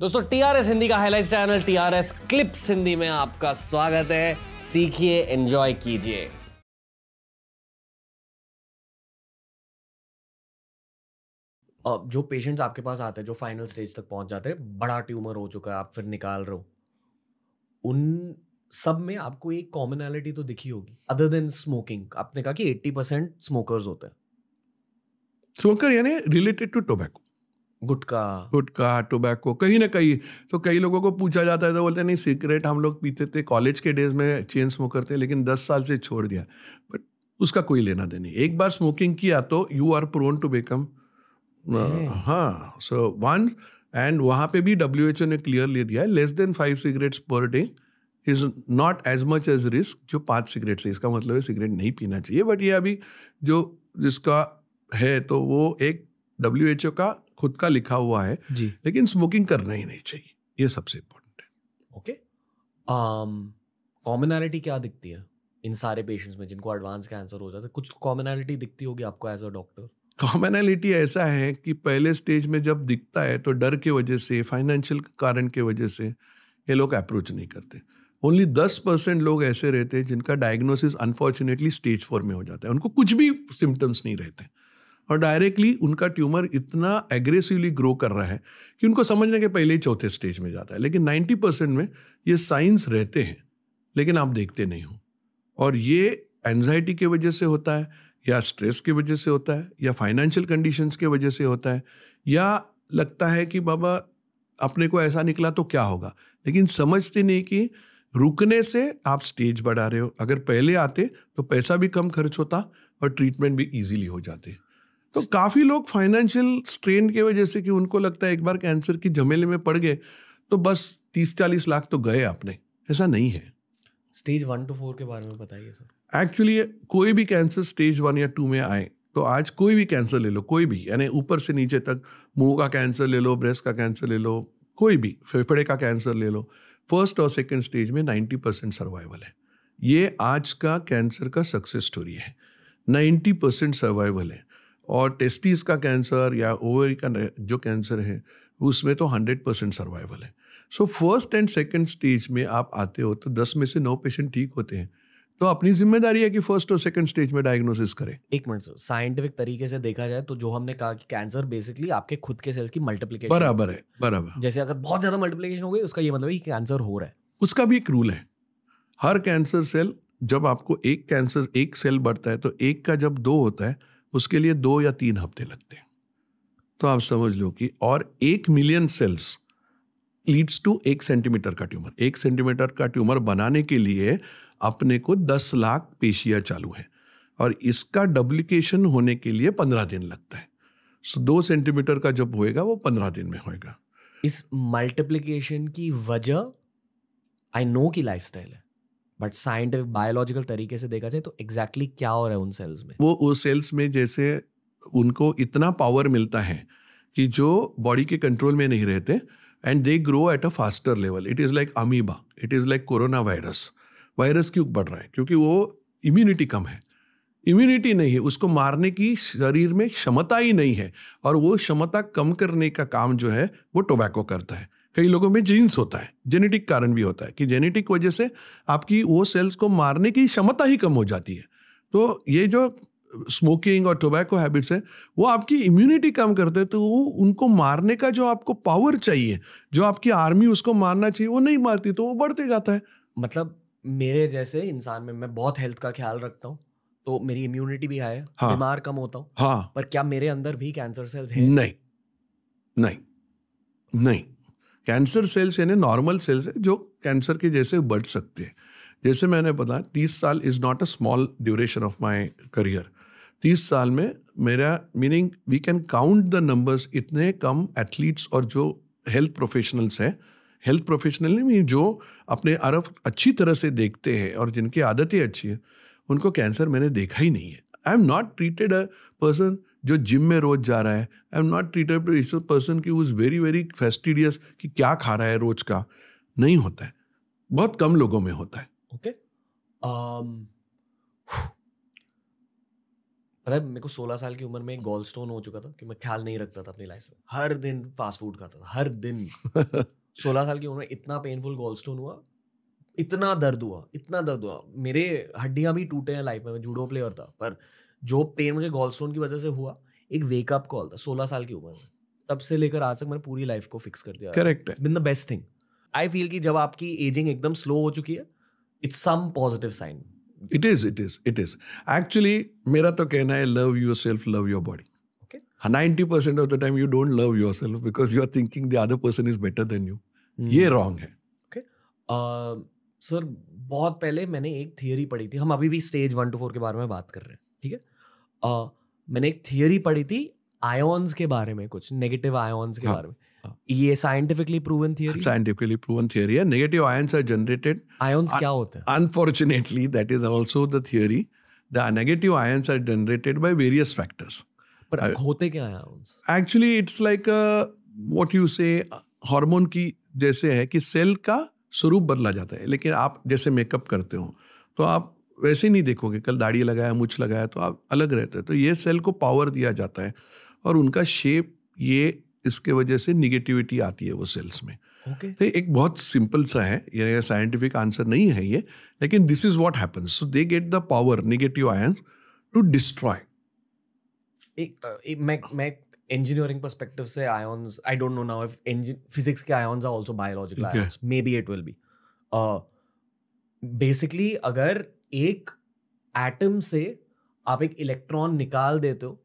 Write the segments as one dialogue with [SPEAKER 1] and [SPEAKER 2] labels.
[SPEAKER 1] दोस्तों टीआरएस हिंदी का highlight channel TRS clips Hindi में आपका स्वागत है सीखिए एंजॉय कीजिए जो पेशेंट्स आपके पास आते हैं जो फाइनल स्टेज तक पहुंच जाते हैं बड़ा ट्यूमर हो चुका है आप फिर निकाल रहे हो उन सब में आपको एक कॉमनैलिटी तो दिखी होगी अदर देन स्मोकिंग आपने कहा कि 80 परसेंट स्मोकर्स होते हैं स्मोकर यानी related to tobacco gutka gutka tobacco कहीं
[SPEAKER 2] ना कहीं तो कई लोगों को पूछा जाता है तो बोलते नहीं सिगरेट हम लोग पीते थे कॉलेज के डेज में चेन स्मोक करते लेकिन दस साल से छोड़ दिया बट उसका कोई लेना देना एक बार स्मोकिंग किया तो you are prone to become हाँ सो वन एंड वहाँ पे भी डब्ल्यू एच ओ ने क्लियर ले दिया है less than five cigarettes per day is not as much as risk जो पाँच सिगरेट्स है इसका मतलब है सिगरेट नहीं पीना चाहिए बट ये अभी जो जिसका है तो वो एक डब्ल्यू एच ओ का खुद का लिखा हुआ है जी लेकिन स्मोकिंग करना ही
[SPEAKER 1] नहीं चाहिए ये सबसे इम्पोर्टेंट है ओके कॉमनैलिटी um, क्या दिखती है इन सारे पेशेंट्स में जिनको एडवांस कैंसर हो जाता है कुछ कॉमनैलिटी दिखती होगी आपको एज अ डॉक्टर
[SPEAKER 2] कॉमनैलिटी ऐसा है कि पहले स्टेज में जब दिखता है तो डर के वजह से फाइनेंशियल कारण के वजह से ये लोग अप्रोच नहीं करते ओनली दस परसेंट लोग ऐसे रहते हैं जिनका डायग्नोसिस अनफॉर्चुनेटली स्टेज फोर में हो जाता है उनको कुछ भी सिम्टम्स नहीं रहते हैं और डायरेक्टली उनका ट्यूमर इतना एग्रेसिवली ग्रो कर रहा है कि उनको समझने के पहले ही चौथे स्टेज में जाता है लेकिन 90 परसेंट में ये साइंस रहते हैं लेकिन आप देखते नहीं हो और ये एनजाइटी के वजह से होता है या स्ट्रेस की वजह से होता है या फाइनेंशियल कंडीशंस के वजह से होता है या लगता है कि बाबा अपने को ऐसा निकला तो क्या होगा लेकिन समझते नहीं कि रुकने से आप स्टेज बढ़ा रहे हो अगर पहले आते तो पैसा भी कम खर्च होता और ट्रीटमेंट भी इजीली हो जाते तो काफ़ी लोग फाइनेंशियल स्ट्रेन की वजह से कि उनको लगता है एक बार कैंसर की झमेले में पड़ गए तो बस तीस चालीस लाख तो गए आपने ऐसा नहीं है
[SPEAKER 1] स्टेज वन टू फोर के बारे में बताइए सर
[SPEAKER 2] एक्चुअली कोई भी कैंसर स्टेज वन या टू में आए तो आज कोई भी कैंसर ले लो कोई भी यानी ऊपर से नीचे तक मुंह का कैंसर ले लो ब्रेस्ट का कैंसर ले लो कोई भी फेफड़े का कैंसर ले लो फर्स्ट और सेकेंड स्टेज में नाइन्टी परसेंट सर्वाइवल है ये आज का कैंसर का सक्सेस स्टोरी है नाइन्टी परसेंट सर्वाइवल है और टेस्टिस का कैंसर या ओवरी का जो कैंसर है उसमें तो हंड्रेड परसेंट सर्वाइवल है so first and second stage में आप आते हो तो दस में से नौ पेशेंट ठीक होते हैं
[SPEAKER 1] तो अपनी जिम्मेदारी है कि फर्स्ट और सेकंड स्टेज में डायग्नोसिस करें एक मिनट सर साइंटिफिक तरीके से देखा जाए तो जो हमने कहा कि कैंसर बेसिकली आपके खुद के सेल्स की मल्टीप्लीकेशन बराबर है बराबर जैसे अगर बहुत ज्यादा मल्टीप्लीकेशन हो गई उसका ये मतलब है कि कैंसर हो रहा है
[SPEAKER 2] उसका भी एक रूल है हर कैंसर सेल जब आपको एक कैंसर एक सेल बढ़ता है तो एक का जब दो होता है उसके लिए दो या तीन हफ्ते लगते हैं तो आप समझ लो कि और एक मिलियन सेल्स लीड्स टू एक सेंटीमीटर का ट्यूमर एक सेंटीमीटर का ट्यूमर बनाने के लिए अपने को दस लाख पेशियां चालू हैं और इसका डब्लिकेशन होने के लिए पंद्रह
[SPEAKER 1] दिन लगता है सो दो सेंटीमीटर का जब होएगा वो पंद्रह दिन में होएगा इस मल्टीप्लिकेशन की वजह आई नो की लाइफ है बट साइंटिफिक बायोलॉजिकल तरीके से देखा जाए तो एग्जैक्टली exactly क्या हो रहा है उन सेल्स में
[SPEAKER 2] वो उस सेल्स में जैसे उनको इतना पावर मिलता है कि जो बॉडी के कंट्रोल में नहीं रहते and they grow at a faster level it is like amoeba it is like corona virus virus क्यों बढ़ रहा है क्योंकि वो इम्यूनिटी कम है इम्यूनिटी नहीं है उसको मारने की शरीर में क्षमता ही नहीं है और वो क्षमता कम करने का काम जो है वो टोबैको करता है कई लोगों में जीन्स होता है जेनेटिक कारण भी होता है कि जेनेटिक वजह से आपकी वो सेल्स को मारने की क्षमता ही कम हो जाती है तो ये जो स्मोकिंग और टोबैको हैबिट्स है वो आपकी इम्यूनिटी कम करते हैं तो वो उनको मारने का जो आपको पावर चाहिए जो आपकी आर्मी उसको मारना चाहिए वो नहीं मारती तो वो बढ़ते जाता है मतलब
[SPEAKER 1] मेरे जैसे इंसान में मैं बहुत हेल्थ का ख्याल रखता हूँ तो मेरी इम्यूनिटी भी हाई है हाँ, कम होता हूँ हाँ, पर क्या मेरे अंदर भी कैंसर सेल्स हैं
[SPEAKER 2] नहीं नहीं नहीं कैंसर सेल्स यानी नॉर्मल सेल्स है जो कैंसर के जैसे बढ़ सकते हैं जैसे मैंने बताया तीस साल is not a small duration of my career तीस साल में मेरा meaning we can count the numbers इतने कम एथलीट्स और जो हेल्थ प्रोफेशनल्स हैं हेल्थ प्रोफेशनल नहीं जो अपने अरफ अच्छी तरह से देखते हैं और जिनकी आदतें अच्छी हैं उनको कैंसर मैंने देखा ही नहीं है I am not treated a person जो जिम में रोज जा रहा है आई एम नॉट ट्रीटेड इस पर्सन की इज़ वेरी वेरी फेस्टिडियस कि क्या खा रहा है रोज का नहीं होता है बहुत कम लोगों में होता है
[SPEAKER 1] ओके okay. um, मेरे को 16 साल की उम्र में एक गोल स्टोन हो चुका था कि मैं ख्याल नहीं रखता था अपनी लाइफ से हर दिन फास्ट फूड खाता था हर दिन 16 साल की उम्र में इतना पेनफुल गोल स्टोन हुआ इतना दर्द हुआ इतना दर्द हुआ मेरे हड्डियां भी टूटे हैं लाइफ में मैं जूडो प्लेयर था पर जो पेन मुझे गॉल स्टोन की वजह से हुआ एक वेकअप कॉल था सोलह साल की उम्र में तब से लेकर आज तक मैंने पूरी लाइफ को फिक्स कर दिया correct been the best thing I feel कि जब आपकी एजिंग एकदम स्लो हो चुकी है it's some positive sign
[SPEAKER 2] it is it is it is actually मेरा तो कहना है love yourself love your body ninety percent of the time you don't love yourself because you are thinking the other person is better than
[SPEAKER 1] you ये wrong है okay sir बहुत पहले मैंने एक थियोरी पढ़ी थी हम अभी भी स्टेज वन टू फोर के बारे में बात कर रहे हैं ठीक है uh, मैंने एक थियोरी पढ़ी थी आयोन्स के बारे में कुछ नेगेटिव आयोन्स के हाँ, बारे में हाँ. ये scientifically proven theory
[SPEAKER 2] scientifically proven theory है negative ions are generated ions क्या होते हैं unfortunately that is also the theory the negative ions are generated by various factors
[SPEAKER 1] पर होते क्या है ions
[SPEAKER 2] actually it's like what you say hormone की जैसे है कि सेल का स्वरूप बदला जाता है लेकिन आप जैसे मेकअप करते हो तो आप वैसे ही नहीं देखोगे कल दाढ़ी लगाया मुछ लगाया तो आप अलग रहते हैं तो ये सेल को पावर दिया जाता है और उनका शेप ये इसके वजह से निगेटिविटी आती है वो सेल्स में okay. तो एक बहुत सिंपल सा है ये साइंटिफिक आंसर नहीं है ये लेकिन this is what happens so they get the power negative ions to destroy
[SPEAKER 1] engineering perspective से ions I don't know now if engine physics के ions are also biological also biological okay. ions maybe it will अगर एक atom से आप एक electron निकाल देते हो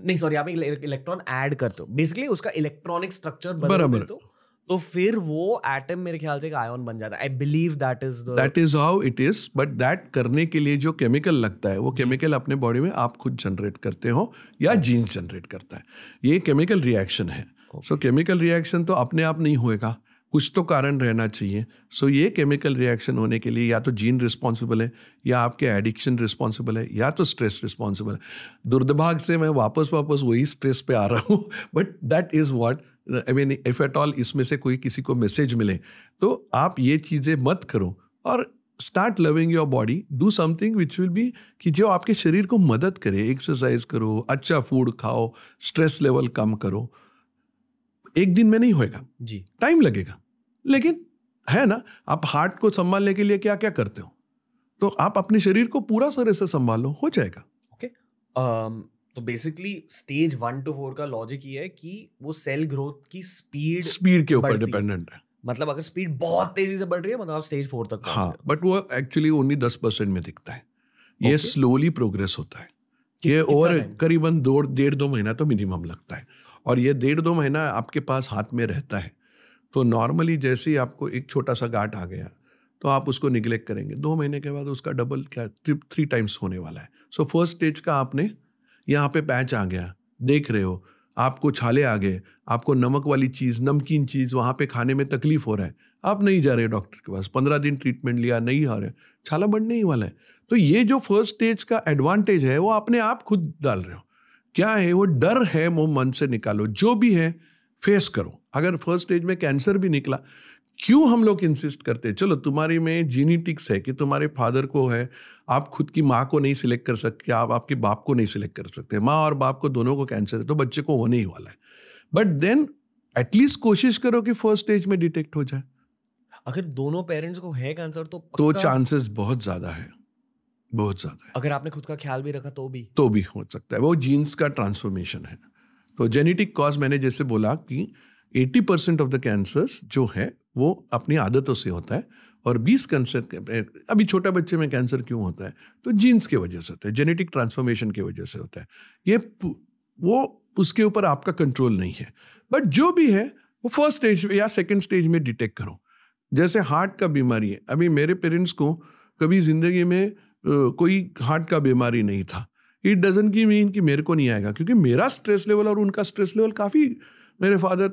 [SPEAKER 1] नहीं सॉरी आप एक इलेक्ट्रॉन ऐड करते हो बेसिकली उसका इलेक्ट्रॉनिक स्ट्रक्चर बदल देते हो तो फिर वो एटम मेरे ख्याल से एक आयन बन जाता है I believe that is that
[SPEAKER 2] is how it is but that करने के लिए जो केमिकल लगता है वो केमिकल अपने बॉडी में आप खुद जनरेट करते हो या जीन्स जनरेट करता है ये केमिकल रिएक्शन है सो केमिकल रिएक्शन तो अपने आप नहीं होएगा कुछ तो कारण रहना चाहिए सो so, ये केमिकल रिएक्शन होने के लिए या तो जीन रिस्पॉन्सिबल है या आपके एडिक्शन रिस्पॉन्सिबल है या तो स्ट्रेस रिस्पॉन्सिबल है दुर्दभाग से मैं वापस वापस वही स्ट्रेस पे आ रहा हूँ but that is what I mean if at all इसमें से कोई किसी को मैसेज मिले तो आप ये चीज़ें मत करो और start loving your body do something which will be कि जो आपके शरीर को मदद करे एक्सरसाइज करो अच्छा फूड खाओ स्ट्रेस लेवल कम करो एक दिन में नहीं होएगा जी टाइम लगेगा लेकिन है ना आप हार्ट को संभालने के लिए क्या क्या करते हो तो आप अपने शरीर को पूरा सरे से संभालो हो जाएगा
[SPEAKER 1] ओके okay. um, तो basically stage one two four का लॉजिक ये है कि वो सेल ग्रोथ की स्पीड स्पीड के ऊपर डिपेंडेंट है मतलब अगर स्पीड बहुत तेजी से बढ़ रही है मतलब आप स्टेज फोर तक
[SPEAKER 2] हाँ बट वो एक्चुअली ओनली दस परसेंट में दिखता है okay. ये स्लोली प्रोग्रेस होता है ये और करीबन दो डेढ़ दो महीना तो मिनिमम लगता है और ये डेढ़ दो महीना आपके पास हाथ में रहता है तो नॉर्मली जैसे ही आपको एक छोटा सा गाट आ गया तो आप उसको निग्लेक्ट करेंगे दो महीने के बाद उसका डबल क्या ट्रिप थ्री टाइम्स होने वाला है सो फर्स्ट स्टेज का आपने यहाँ पे पैच आ गया देख रहे हो आपको छाले आ गए आपको नमक वाली चीज़ नमकीन चीज़ वहाँ पे खाने में तकलीफ हो रहा है आप नहीं जा रहे डॉक्टर के पास पंद्रह दिन ट्रीटमेंट लिया नहीं आ रहे छाला बढ़ने ही वाला है तो ये जो फर्स्ट स्टेज का एडवांटेज है वो अपने आप खुद डाल रहे हो क्या है वो डर है वो मन से निकालो जो भी है फेस करो अगर फर्स्ट स्टेज में कैंसर भी निकला क्यों हम लोग इंसिस्ट करते हैं चलो तुम्हारे में जीनेटिक्स है कि तुम्हारे फादर को है आप खुद की माँ को नहीं सिलेक्ट कर सकते आप आपके बाप को नहीं सिलेक्ट कर सकते माँ और बाप को दोनों को कैंसर है तो बच्चे को होने ही वाला है बट देन एटलीस्ट कोशिश करो कि
[SPEAKER 1] फर्स्ट स्टेज में डिटेक्ट हो जाए अगर दोनों पेरेंट्स को है कैंसर तो तो
[SPEAKER 2] चांसेस बहुत ज्यादा है बहुत ज्यादा
[SPEAKER 1] अगर आपने खुद का ख्याल भी रखा तो भी
[SPEAKER 2] तो भी हो सकता है वो जीन्स का ट्रांसफॉर्मेशन है तो जेनेटिक कॉज मैंने जैसे बोला कि 80 परसेंट ऑफ द कैंसर्स जो है वो अपनी आदतों से होता है और 20 कैंसर अभी छोटा बच्चे में कैंसर क्यों होता है तो जीन्स के वजह से होता है जेनेटिक ट्रांसफॉर्मेशन की वजह से होता है ये वो उसके ऊपर आपका कंट्रोल नहीं है बट जो भी है वो फर्स्ट स्टेज या सेकेंड स्टेज में डिटेक्ट करो जैसे हार्ट का बीमारी है अभी मेरे पेरेंट्स को कभी ज़िंदगी में कोई हार्ट का बीमारी नहीं था इट डजन की मीन कि मेरे को नहीं आएगा क्योंकि मेरा स्ट्रेस लेवल और उनका स्ट्रेस लेवल काफ़ी मेरे फादर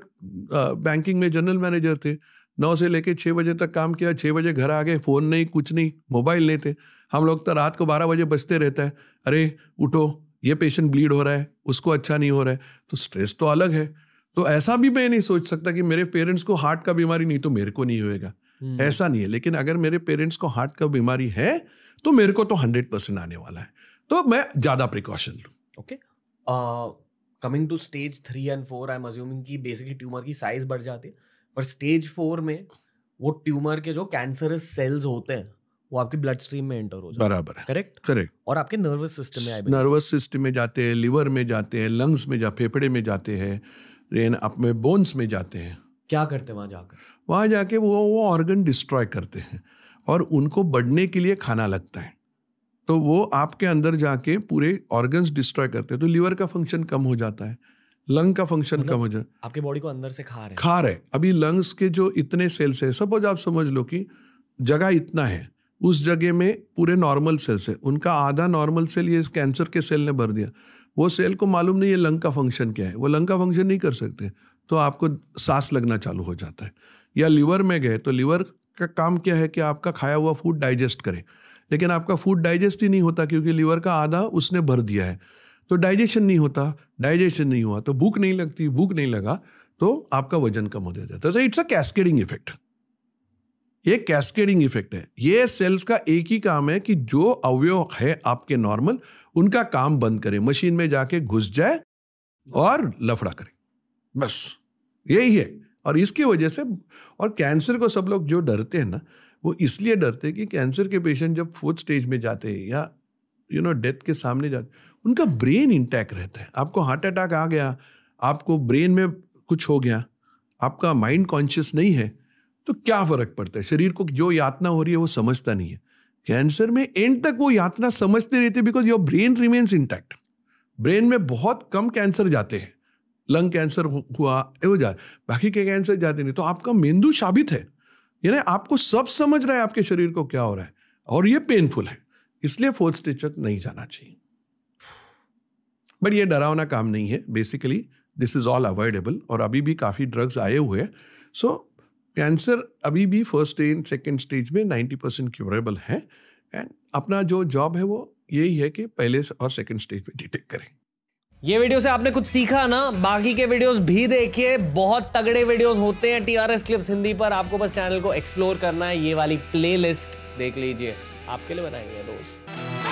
[SPEAKER 2] बैंकिंग में जनरल मैनेजर थे नौ से लेके छः बजे तक काम किया छः बजे घर आ गए फ़ोन नहीं कुछ नहीं मोबाइल नहीं थे हम लोग तो रात को बारह बजे बजते रहता है अरे उठो ये पेशेंट ब्लीड हो रहा है उसको अच्छा नहीं हो रहा है तो स्ट्रेस तो अलग है तो ऐसा भी मैं नहीं सोच सकता कि मेरे पेरेंट्स को हार्ट का बीमारी नहीं तो मेरे को नहीं होएगा हम्म। ऐसा नहीं है लेकिन अगर मेरे पेरेंट्स को हार्ट का बीमारी है तो मेरे को तो हंड्रेड परसेंट आने वाला है तो मैं ज़्यादा प्रिकॉशन लू
[SPEAKER 1] okay coming to stage three and four I am assuming basically tumour की साइज बढ़ जाती है पर स्टेज फोर में वो ट्यूमर के जो कैंसरस सेल्स होते हैं वो आपके ब्लड स्ट्रीम में एंटर हो जाते बराबर है करेक्ट करेक्ट और आपके नर्वस सिस्टम में
[SPEAKER 2] नर्वस सिस्टम में जाते हैं लिवर में जाते हैं लंग्स में जा फेफड़े में जाते हैं रेन अपने बोन्स में जाते हैं क्या करते हैं वहाँ जाकर वहाँ जाके वो वो ऑर्गन डिस्ट्रॉय करते हैं और उनको बढ़ने के लिए खाना लगता है तो वो आपके अंदर जाके पूरे ऑर्गन्स डिस्ट्रॉय करते हैं तो लीवर का फंक्शन कम हो जाता है लंग का फंक्शन मतलब कम हो जाए
[SPEAKER 1] आपके बॉडी को अंदर से खा रहे खा रहे
[SPEAKER 2] अभी लंग्स के जो इतने सेल्स है सपोज आप समझ लो कि जगह इतना है उस जगह में पूरे नॉर्मल सेल्स है उनका आधा नॉर्मल सेल ये कैंसर के सेल ने भर दिया वो सेल को मालूम नहीं है लंग का फंक्शन क्या है वो लंग का फंक्शन नहीं कर सकते तो आपको सांस लगना चालू हो जाता है या लीवर में गए तो लीवर का काम क्या है कि आपका खाया हुआ फूड डाइजेस्ट करें लेकिन आपका फूड डाइजेस्ट ही नहीं होता क्योंकि लीवर का आधा उसने भर दिया है तो डाइजेशन नहीं होता डाइजेशन नहीं हुआ तो भूख नहीं लगती भूख नहीं लगा तो आपका वजन कम हो जाता है इट्स अ कैस्केडिंग इफेक्ट ये कैस्केडिंग इफेक्ट है ये सेल्स का एक ही काम है कि जो अवयव है आपके नॉर्मल उनका काम बंद करे मशीन में जाके घुस जाए और लफड़ा करें बस यही है और इसकी वजह से और कैंसर को सब लोग जो डरते हैं ना वो इसलिए डरते कि कैंसर के पेशेंट जब फोर्थ स्टेज में जाते हैं या यू नो डेथ के सामने जाते उनका ब्रेन इंटैक्ट रहता है आपको हार्ट अटैक आ गया आपको ब्रेन में कुछ हो गया आपका माइंड कॉन्शियस नहीं है तो क्या फर्क पड़ता है शरीर को जो यातना हो रही है वो समझता नहीं है कैंसर में एंड तक वो यातना समझते रहते because your brain remains intact brain में बहुत कम कैंसर जाते हैं लंग कैंसर हुआ वो जाए बाकी के कैंसर जाते नहीं तो आपका मेंदू साबित है यानी आपको सब समझ रहा है आपके शरीर को क्या हो रहा है और ये पेनफुल है इसलिए फोर्थ स्टेज तक नहीं जाना चाहिए बट ये डरावना काम नहीं है basically this is all avoidable और अभी भी काफ़ी ड्रग्स आए हुए हैं सो कैंसर अभी भी फर्स्ट स्टेज सेकेंड स्टेज में नाइन्टी परसेंट क्यूरेबल है एंड अपना जो जॉब है वो यही है कि पहले और सेकेंड स्टेज में डिटेक्ट करें
[SPEAKER 1] ये वीडियो से आपने कुछ सीखा ना बाकी के वीडियोस भी देखिए बहुत तगड़े वीडियोस होते हैं टीआरएस क्लिप्स हिंदी पर आपको बस चैनल को एक्सप्लोर करना है ये वाली प्लेलिस्ट देख लीजिए आपके लिए बनाएंगे दोस्त